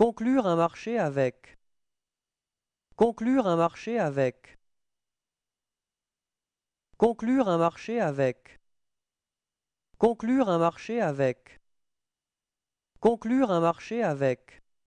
Conclure un marché avec. Conclure un marché avec. Conclure un marché avec. Conclure un marché avec. Conclure un marché avec.